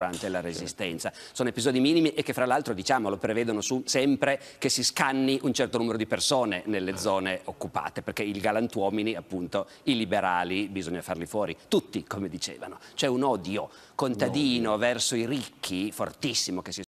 durante la resistenza. Sono episodi minimi e che fra l'altro, diciamolo, prevedono su, sempre che si scanni un certo numero di persone nelle eh. zone occupate, perché i galantuomini, appunto, i liberali, bisogna farli fuori, tutti, come dicevano. C'è un odio contadino no. verso i ricchi fortissimo che si